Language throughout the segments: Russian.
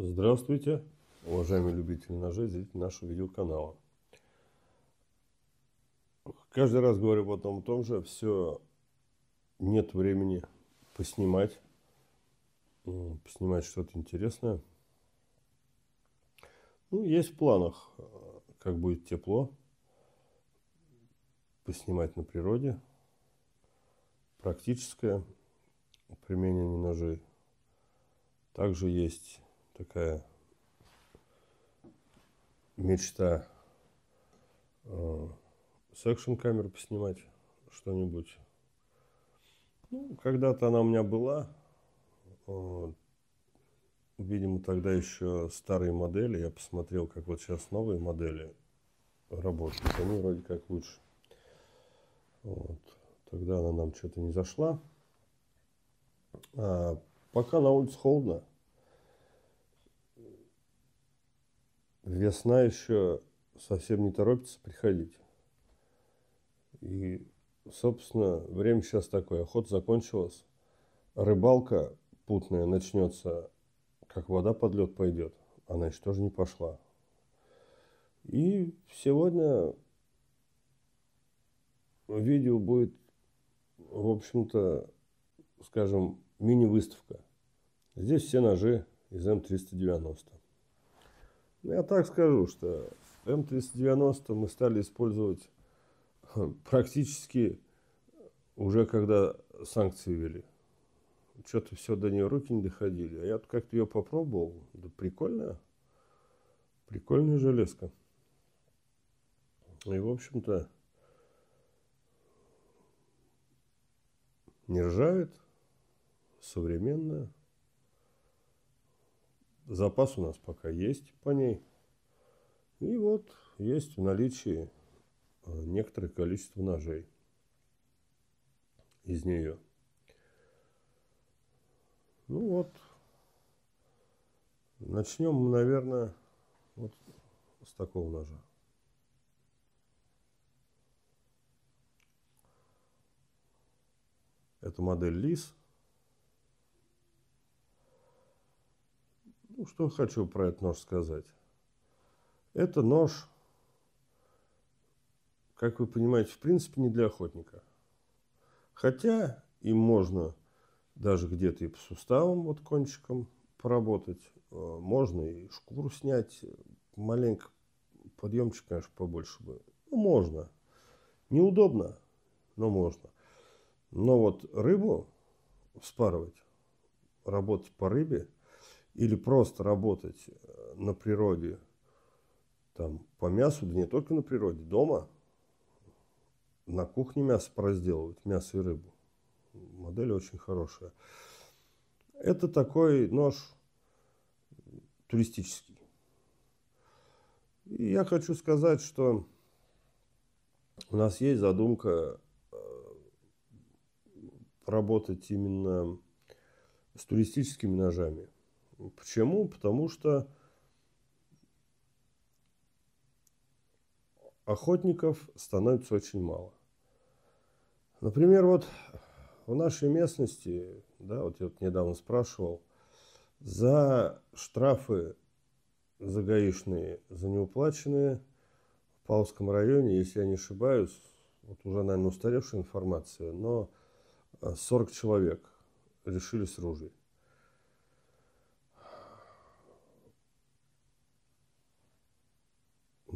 Здравствуйте, уважаемые любители ножей, зрители нашего видеоканала. Каждый раз говорю об одном и том же, все нет времени поснимать, поснимать что-то интересное. Ну, есть в планах, э, как будет тепло, поснимать на природе, практическое применение ножей. Также есть такая мечта э, с экшн-камеры поснимать что-нибудь. Ну, когда-то она у меня была. Видимо, тогда еще старые модели. Я посмотрел, как вот сейчас новые модели работают. Они вроде как лучше. Вот. Тогда она нам что-то не зашла. А пока на улице холодно. Весна еще совсем не торопится приходить. И, собственно, время сейчас такое. Охот закончилась. Рыбалка путная начнется, как вода под лед пойдет. Она еще тоже не пошла. И сегодня видео будет, в общем-то, скажем, мини-выставка. Здесь все ножи из М390. Ну, я так скажу, что М390 мы стали использовать хм, практически уже когда санкции вели. Что-то все до нее руки не доходили. А я как-то ее попробовал. Да прикольная. Прикольная железка. И, в общем-то, не ржавит, современная. Запас у нас пока есть по ней. И вот есть в наличии э, некоторое количество ножей из нее. Ну вот, начнем наверное, вот с такого ножа. Это модель Лис Ну, что хочу про этот нож сказать. Это нож, как вы понимаете, в принципе, не для охотника. Хотя им можно даже где-то и по суставам, вот кончиком поработать. Э, можно и шкуру снять. Маленько подъемчик, конечно, побольше бы. Ну, можно. Неудобно, но можно. Но вот рыбу спарывать, работать по рыбе – или просто работать э, на природе, там, по мясу, да не только на природе, дома, на кухне мясо поразделывать, мясо и рыбу. Модель очень хорошая. Это такой нож туристический. И я хочу сказать, что у нас есть задумка э, работать именно с туристическими ножами – Почему? Потому что охотников становится очень мало. Например, вот в нашей местности, да, вот я вот недавно спрашивал, за штрафы за гаишные, за неуплаченные в Павловском районе, если я не ошибаюсь, вот уже, наверное, устаревшая информация, но 40 а, человек решили с ружья.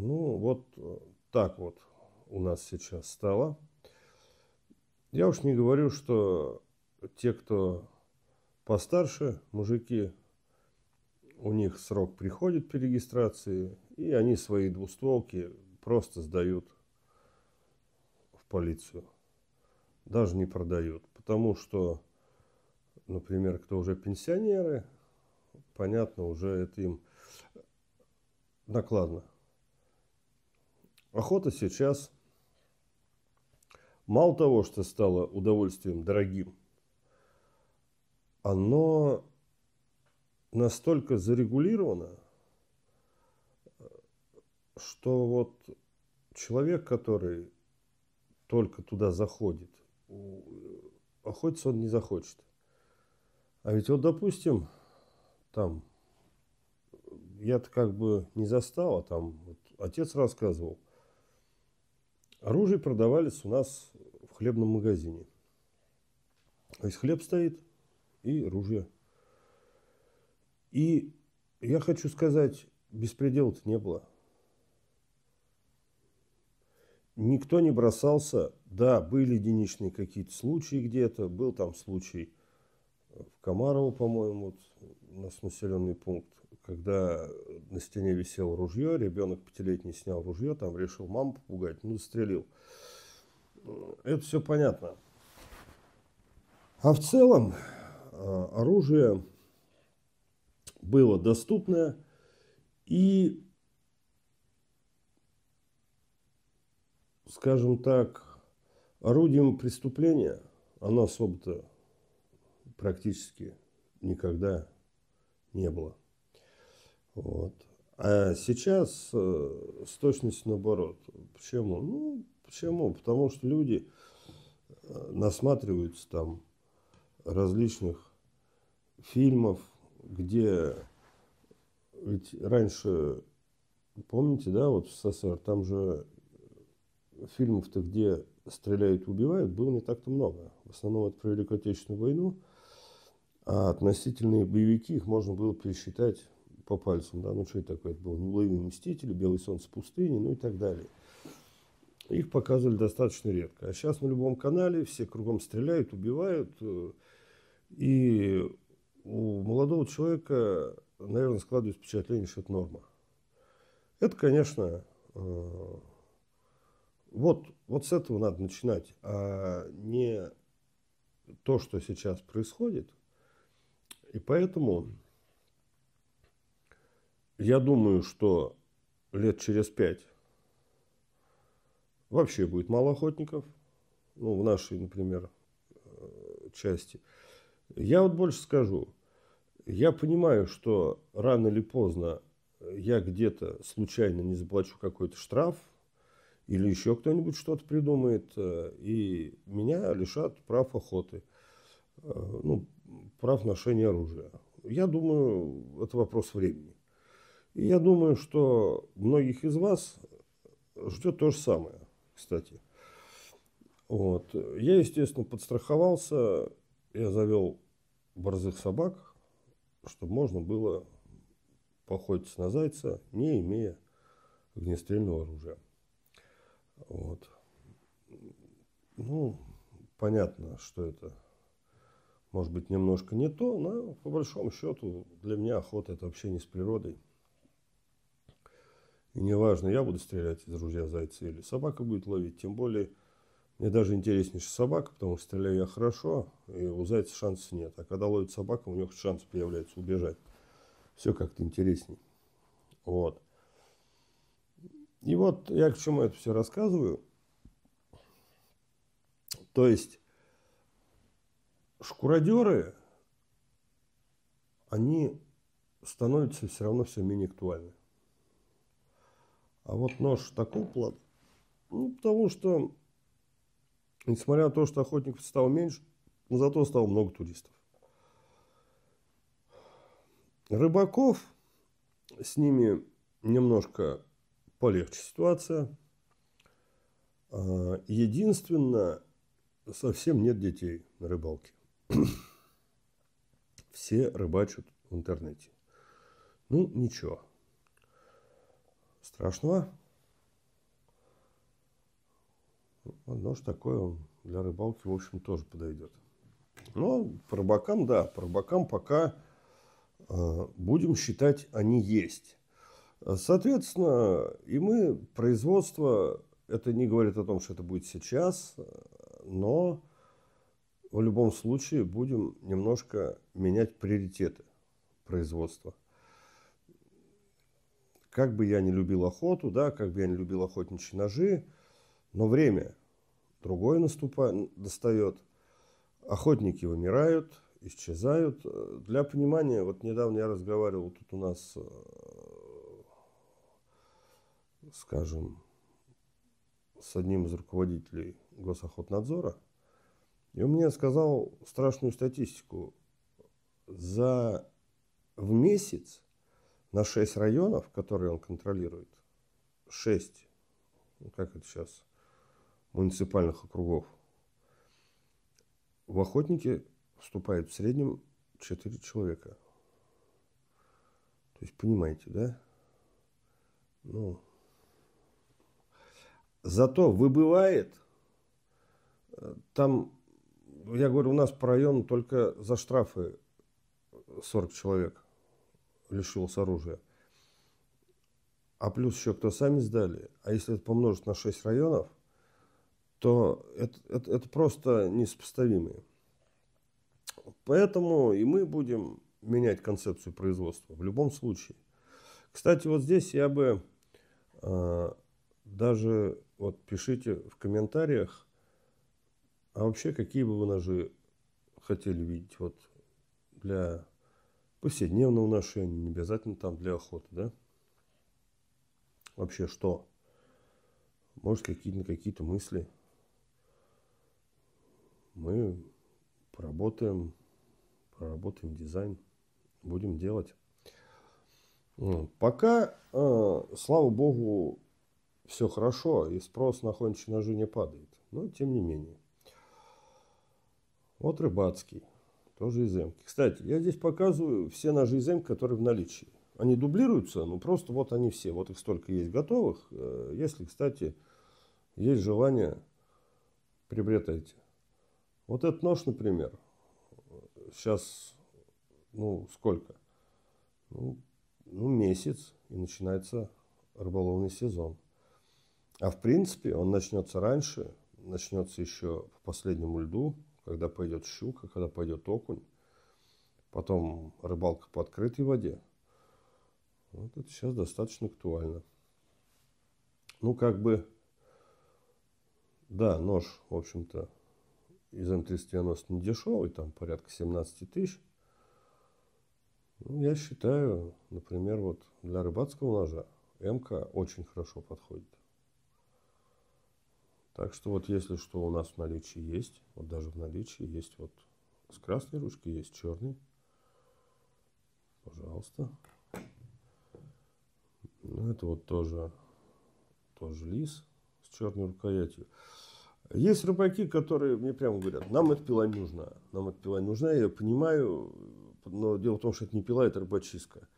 Ну, вот э, так вот у нас сейчас стало. Я уж не говорю, что те, кто постарше, мужики, у них срок приходит перерегистрации, и они свои двустволки просто сдают в полицию. Даже не продают. Потому что, например, кто уже пенсионеры, понятно, уже это им накладно. Охота сейчас мало того, что стало удовольствием дорогим, оно настолько зарегулировано, что вот человек, который только туда заходит, охотиться он не захочет. А ведь вот, допустим, там я-то как бы не застал, а там вот отец рассказывал, Оружие продавались у нас в хлебном магазине. То есть хлеб стоит и ружье. И я хочу сказать, беспредела-то не было. Никто не бросался. Да, были единичные какие-то случаи где-то. Был там случай в Комарово, по-моему, вот у нас населенный пункт, когда на стене висело ружье, ребенок пятилетний снял ружье, там решил маму попугать, ну, застрелил. Это все понятно. А в целом э, оружие было доступное и, скажем так, орудием преступления оно особо-то практически никогда не было. Вот. А сейчас э, с точностью наоборот. Почему? Ну, почему? Потому что люди э, насматриваются там различных фильмов, где ведь раньше, помните, да, вот в СССР, там же э, фильмов-то, где стреляют и убивают, было не так-то много. В основном это про Великую Отечественную войну, а относительные боевики их можно было пересчитать по пальцам, да, ну что это такое, это было неуловимые мстители, белый солнце пустыни, ну и так далее. Их показывали достаточно редко. А сейчас на любом канале все кругом стреляют, убивают. Э, и у молодого человека, наверное, складывается впечатление, что это норма. Это, конечно, э, вот, вот с этого надо начинать, а не то, что сейчас происходит. И поэтому я думаю, что лет через пять вообще будет мало охотников. Ну, в нашей, например, э, части. Я вот больше скажу. Я понимаю, что рано или поздно я где-то случайно не заплачу какой-то штраф, или еще кто-нибудь что-то придумает, э, и меня лишат прав охоты, э, ну, прав ношения оружия. Я думаю, это вопрос времени. И я думаю, что многих из вас ждет то же самое, кстати. Вот. Я, естественно, подстраховался. Я завел борзых собак, чтобы можно было походить на зайца, не имея огнестрельного оружия. Вот. Ну, понятно, что это может быть немножко не то, но по большому счету для меня охота это вообще не с природой. И неважно, я буду стрелять из ружья зайца или собака будет ловить. Тем более, мне даже интереснейше собака, потому что стреляю я хорошо, и у зайца шансов нет. А когда ловит собака, у него шанс появляется убежать. Все как-то интересней. Вот. И вот я к чему это все рассказываю. То есть, шкуродеры, они становятся все равно все менее актуальны. А вот нож такого плана. Ну, потому что, несмотря на то, что охотников стало меньше, зато стало много туристов. Рыбаков, с ними немножко полегче ситуация. А, Единственное, совсем нет детей на рыбалке. Все рыбачат в интернете. Ну, ничего страшного. А нож такой для рыбалки, в общем, тоже подойдет. Но ну, по рыбакам, да, по рыбакам пока э, будем считать, они есть. Соответственно, и мы производство, это не говорит о том, что это будет сейчас, но в любом случае будем немножко менять приоритеты производства. Как бы я не любил охоту, да, как бы я не любил охотничьи ножи, но время другое наступает, достает. Охотники вымирают, исчезают. Для понимания, вот недавно я разговаривал тут у нас, э, скажем, с одним из руководителей госохотнадзора, и он мне сказал страшную статистику. За в месяц на 6 районов, которые он контролирует, 6, ну, как это сейчас, муниципальных округов, в охотники вступает в среднем 4 человека. То есть, понимаете, да? Ну, зато выбывает, э, там, я говорю, у нас по району только за штрафы 40 человек лишилось оружия. А плюс еще кто сами сдали. А если это помножить на 6 районов, то это, это, это просто несопоставимые. Поэтому и мы будем менять концепцию производства в любом случае. Кстати, вот здесь я бы э, даже вот пишите в комментариях, а вообще какие бы вы ножи хотели видеть вот для повседневного ношения, не обязательно там для охоты, да? Вообще что? Может, какие-то какие мысли. Мы поработаем, проработаем дизайн, будем делать. Пока, э, слава богу, все хорошо, и спрос на хончи ножи не падает. Но тем не менее. Вот рыбацкий. Тоже из M. Кстати, я здесь показываю все ножи из M, которые в наличии. Они дублируются, но просто вот они все. Вот их столько есть готовых. Э, если, кстати, есть желание, приобретайте. Вот этот нож, например, сейчас, ну, сколько? Ну, ну месяц, и начинается рыболовный сезон. А в принципе он начнется раньше, начнется еще по последнему льду, когда пойдет щука, когда пойдет окунь, потом рыбалка по открытой воде. Вот это сейчас достаточно актуально. Ну, как бы, да, нож, в общем-то, из М390 не дешевый, там порядка 17 тысяч. Ну, я считаю, например, вот для рыбацкого ножа МК очень хорошо подходит. Так что вот если что у нас в наличии есть, вот даже в наличии есть вот с красной ручки есть черный. Пожалуйста. Ну, это вот тоже, тоже лис с черной рукоятью. Есть рыбаки, которые мне прямо говорят, нам эта пила нужна. Нам эта пила нужна, я понимаю, но дело в том, что это не пила, это рыбачистка.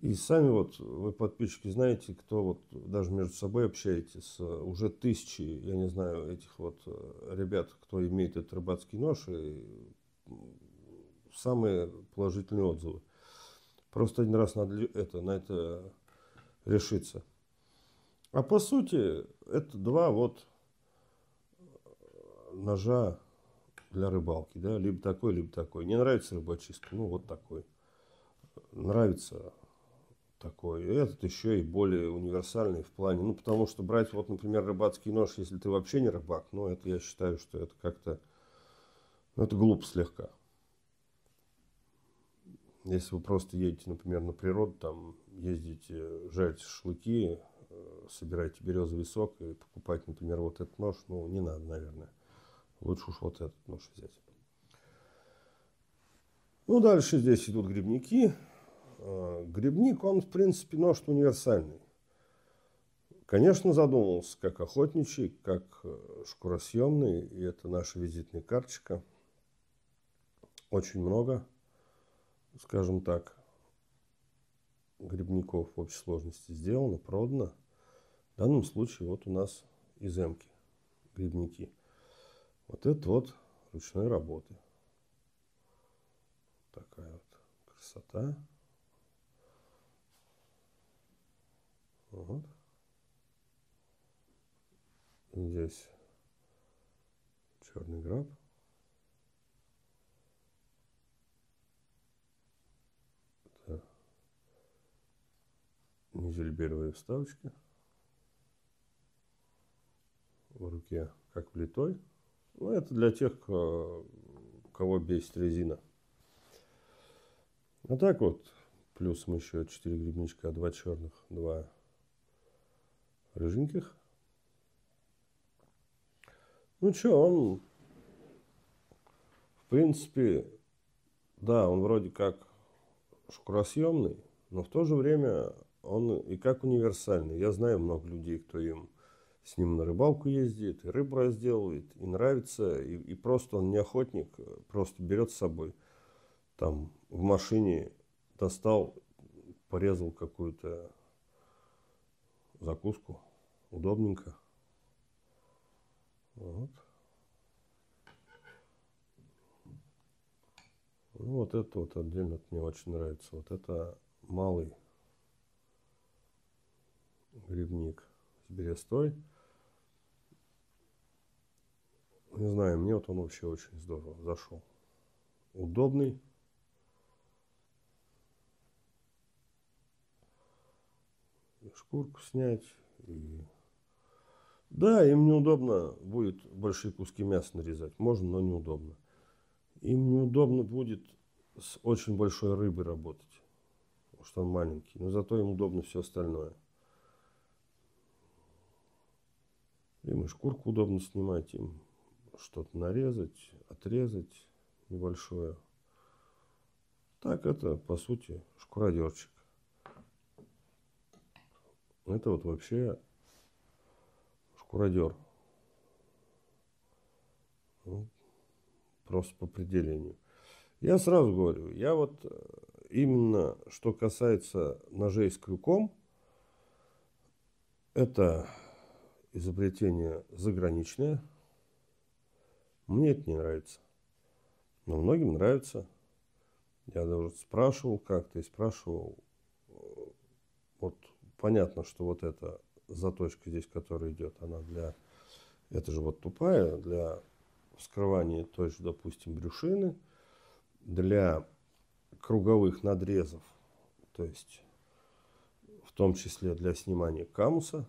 И сами вот вы подписчики знаете, кто вот даже между собой общаетесь, э, уже тысячи, я не знаю, этих вот э, ребят, кто имеет этот рыбацкий нож, и самые положительные отзывы. Просто один раз надо это, на это решиться. А по сути, это два вот э, ножа для рыбалки, да, либо такой, либо такой. Не нравится рыбочистка, ну вот такой. Нравится такой. И этот еще и более универсальный в плане. Ну, потому что брать, вот, например, рыбацкий нож, если ты вообще не рыбак, ну, это я считаю, что это как-то... Ну, это глупо слегка. Если вы просто едете, например, на природу, там, ездите, жарите шашлыки, э, собираете березовый сок и покупать, например, вот этот нож, ну, не надо, наверное. Лучше уж вот этот нож взять. Ну, дальше здесь идут грибники. Э, грибник, он, в принципе, нож универсальный. Конечно, задумывался как охотничий, как э, шкуросъемный, и это наша визитная карточка. Очень много, скажем так, грибников в общей сложности сделано, продано. В данном случае вот у нас иземки, грибники. Вот это вот ручной работы. Такая вот красота. Вот. Здесь черный граб. Это низельберовые вставочки. В руке как плитой. Ну, это для тех, э, кого бесит резина. А так вот, плюсом еще 4 грибничка, 2 черных, 2 Рыженьких. Ну что, он, в принципе, да, он вроде как шкуросъемный, но в то же время он и как универсальный. Я знаю много людей, кто им с ним на рыбалку ездит, и рыбу разделывает, и нравится, и, и просто он не охотник, просто берет с собой. Там в машине достал, порезал какую-то закуску. Удобненько. Вот. Ну, вот это вот отдельно мне очень нравится. Вот это малый грибник с берестой. Не знаю, мне вот он вообще очень здорово зашел. Удобный. шкурку снять. И... Да, им неудобно будет большие куски мяса нарезать. Можно, но неудобно. Им неудобно будет с очень большой рыбой работать, потому что он маленький. Но зато им удобно все остальное. Им и шкурку удобно снимать, им что-то нарезать, отрезать небольшое. Так это, по сути, шкуродерчик. Это вот вообще шкуродер. Ну, просто по определению. Я сразу говорю, я вот э, именно что касается ножей с крюком, это изобретение заграничное. Мне это не нравится. Но многим нравится. Я даже спрашивал как-то и спрашивал э, вот понятно, что вот эта заточка здесь, которая идет, она для, это же вот тупая, для вскрывания той же, допустим, брюшины, для круговых надрезов, то есть в том числе для снимания камуса.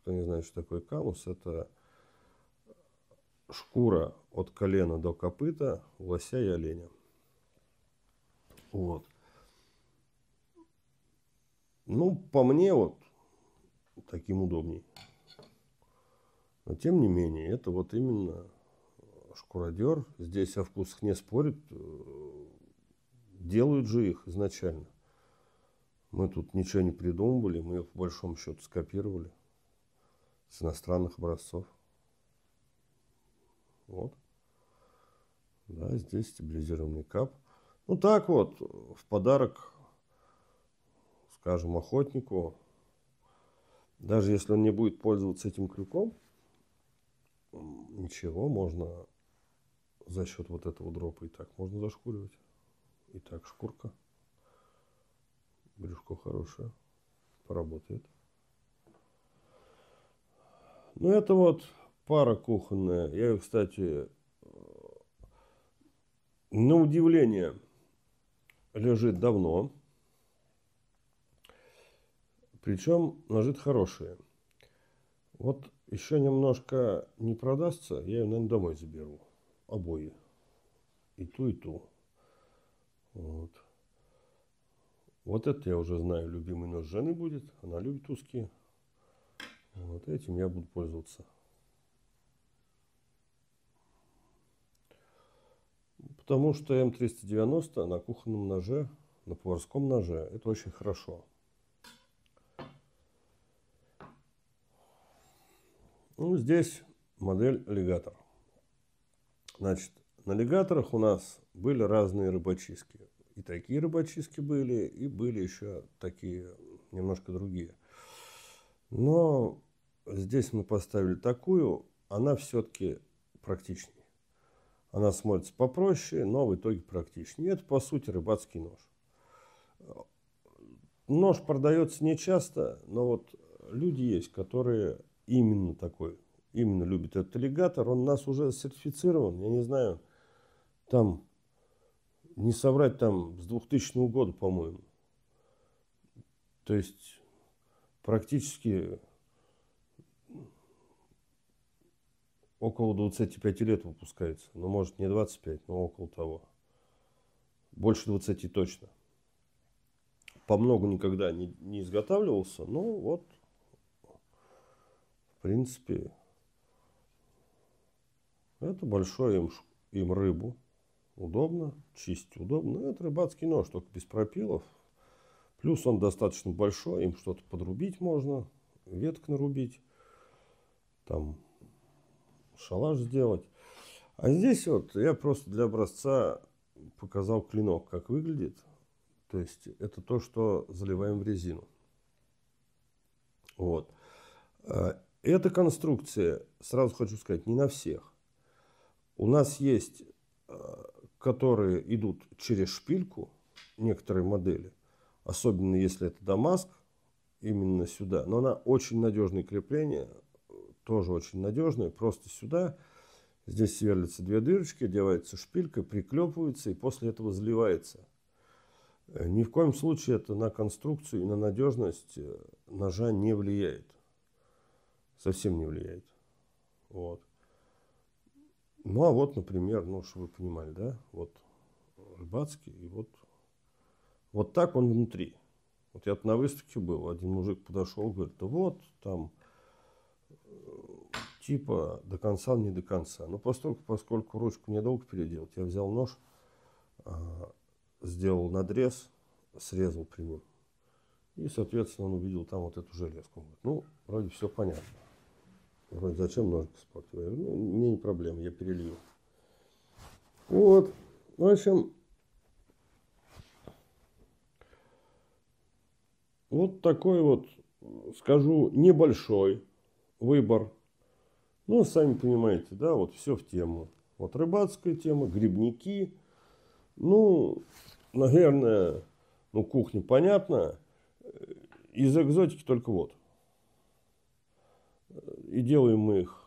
Кто не знает, что такое камус, это шкура от колена до копыта лося и оленя. Вот. Ну, по мне вот таким удобней. Но тем не менее, это вот именно шкуродер. Здесь о вкусах не спорит. Э, делают же их изначально. Мы тут ничего не придумывали, мы их по большому счету скопировали с иностранных образцов. Вот. Да, здесь стабилизированный кап. Ну так вот, в подарок скажем, охотнику, даже если он не будет пользоваться этим крюком, ничего, можно за счет вот этого дропа и так можно зашкуривать. И так шкурка. Брюшко хорошее. Поработает. Ну, это вот пара кухонная. Я ее, кстати, э, на удивление лежит давно. Причем ножит хорошие. Вот еще немножко не продастся, я ее, наверное, домой заберу. Обои. И ту, и ту. Вот. Вот это я уже знаю, любимый нож жены будет. Она любит узкие. Вот этим я буду пользоваться. Потому что М390 на кухонном ноже, на поварском ноже, это очень хорошо. Ну, здесь модель аллигатор. Значит, на аллигаторах у нас были разные рыбачиски. И такие рыбачиски были, и были еще такие немножко другие. Но здесь мы поставили такую, она все-таки практичнее. Она смотрится попроще, но в итоге практичнее. Это, по сути, рыбацкий нож. Нож продается не часто, но вот люди есть, которые именно такой, именно любит этот аллигатор, он нас уже сертифицирован, я не знаю, там, не соврать, там, с 2000 года, по-моему. То есть, практически около 25 лет выпускается. Ну, может, не 25, но около того. Больше 20 точно. По много никогда не, не изготавливался, но вот – в принципе, это большой им, им рыбу. Удобно, чистить удобно. Ну, это рыбацкий нож, только без пропилов. Плюс он достаточно большой, им что-то подрубить можно, веток нарубить, там шалаш сделать. А здесь вот я просто для образца показал клинок, как выглядит. То есть это то, что заливаем в резину. Вот. А, эта конструкция, сразу хочу сказать, не на всех. У нас есть, э, которые идут через шпильку, некоторые модели, особенно если это Дамаск, именно сюда. Но она очень надежное крепление, тоже очень надежное, просто сюда. Здесь сверлятся две дырочки, одевается шпилька, приклепывается и после этого заливается. Э, ни в коем случае это на конструкцию и на надежность э, ножа не влияет совсем не влияет. Вот. Ну, а вот, например, ну, чтобы вы понимали, да, вот Рыбацкий, и вот, вот так он внутри. Вот я на выставке был, один мужик подошел, говорит, да вот, там, э, типа, до конца, не до конца. Но ну, поскольку, поскольку ручку недолго переделать, я взял нож, а, сделал надрез, срезал прямым. И, соответственно, он увидел там вот эту железку. Ну, вроде все понятно. Говорит, зачем ножик испортил? Я говорю, ну, мне не проблема, я перелью. Вот, в общем, вот такой вот, скажу, небольшой выбор. Ну, сами понимаете, да, вот все в тему. Вот рыбацкая тема, грибники. Ну, наверное, ну, кухня понятна. Из экзотики только вот. И делаем мы их.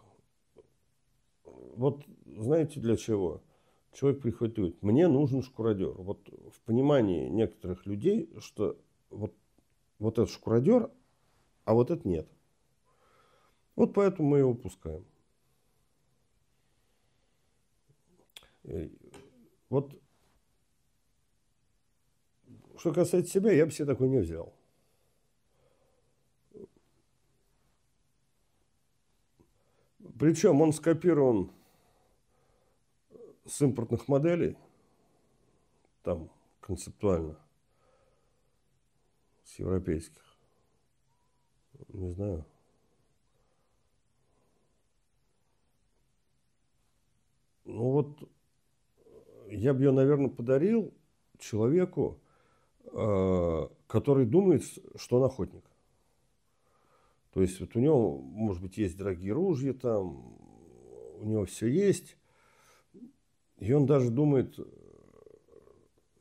Вот знаете для чего? Человек приходит и говорит, мне нужен шкуродер. Вот в понимании некоторых людей, что вот, вот этот шкуродер, а вот этот нет. Вот поэтому мы его пускаем. Э, вот что касается себя, я бы себе такой не взял. Причем он скопирован с импортных моделей, там концептуально, с европейских. Не знаю. Ну вот, я бы ее, наверное, подарил человеку, э, который думает, что он охотник. То есть вот у него, может быть, есть дорогие ружья там, у него все есть. И он даже думает, э,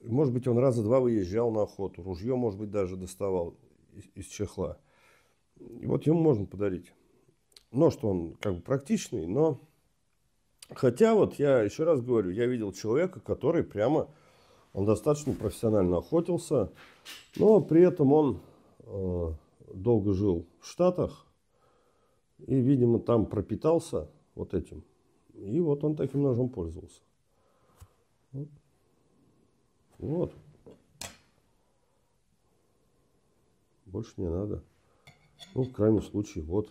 может быть, он раза два выезжал на охоту, ружье, может быть, даже доставал из, из чехла. И вот ему можно подарить. Но что он как бы практичный, но... Хотя вот я еще раз говорю, я видел человека, который прямо, он достаточно профессионально охотился, но при этом он э, долго жил в Штатах и, видимо, там пропитался вот этим. И вот он таким ножом пользовался. Вот. Больше не надо. Ну, в крайнем случае, вот.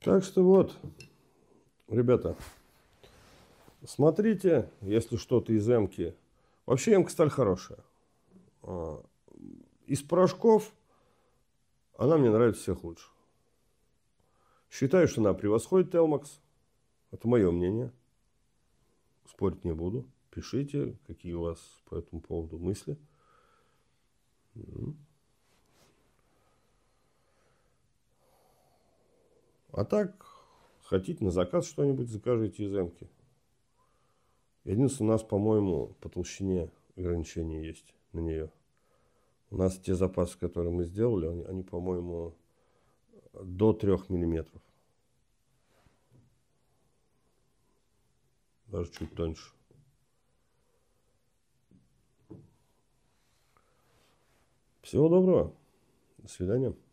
Так что вот, ребята, смотрите, если что-то из эмки. Вообще эмка сталь хорошая. А, из порошков она мне нравится всех лучше. Считаю, что она превосходит Телмакс. Это мое мнение. Спорить не буду. Пишите, какие у вас по этому поводу мысли. А так, хотите на заказ что-нибудь, закажите из Эмки. Единственное, у нас, по-моему, по толщине ограничения есть на нее. У нас те запасы, которые мы сделали, они, они по-моему, до 3 миллиметров. Даже чуть тоньше. Всего доброго. До свидания.